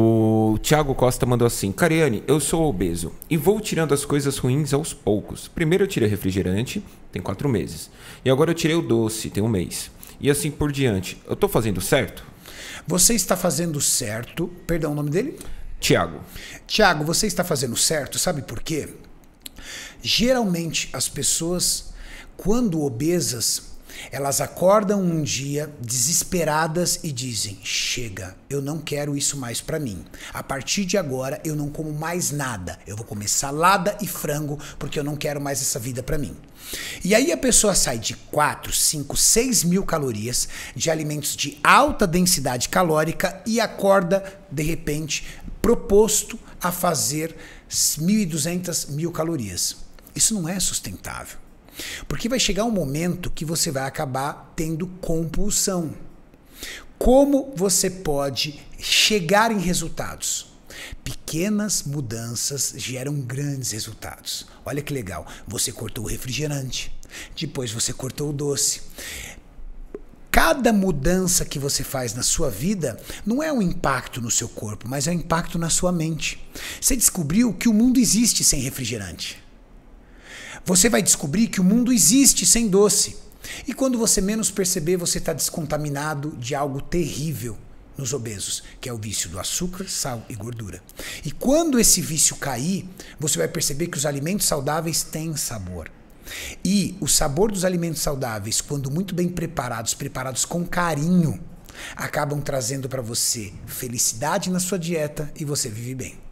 O Thiago Costa mandou assim: Cariane, eu sou obeso e vou tirando as coisas ruins aos poucos. Primeiro eu tirei refrigerante, tem quatro meses. E agora eu tirei o doce, tem um mês. E assim por diante. Eu tô fazendo certo? Você está fazendo certo. Perdão o nome dele? Tiago. Tiago, você está fazendo certo, sabe por quê? Geralmente as pessoas, quando obesas, elas acordam um dia desesperadas e dizem: "Chega, eu não quero isso mais para mim. A partir de agora eu não como mais nada. Eu vou comer salada e frango porque eu não quero mais essa vida para mim". E aí a pessoa sai de 4, 5, 6 mil calorias de alimentos de alta densidade calórica e acorda de repente proposto a fazer 1.200 mil calorias. Isso não é sustentável. Porque vai chegar um momento que você vai acabar tendo compulsão. Como você pode chegar em resultados? Pequenas mudanças geram grandes resultados. Olha que legal. Você cortou o refrigerante, depois você cortou o doce. Cada mudança que você faz na sua vida não é um impacto no seu corpo, mas é um impacto na sua mente. Você descobriu que o mundo existe sem refrigerante. Você vai descobrir que o mundo existe sem doce. E quando você menos perceber, você está descontaminado de algo terrível nos obesos, que é o vício do açúcar, sal e gordura. E quando esse vício cair, você vai perceber que os alimentos saudáveis têm sabor. E o sabor dos alimentos saudáveis, quando muito bem preparados, preparados com carinho, acabam trazendo para você felicidade na sua dieta e você vive bem.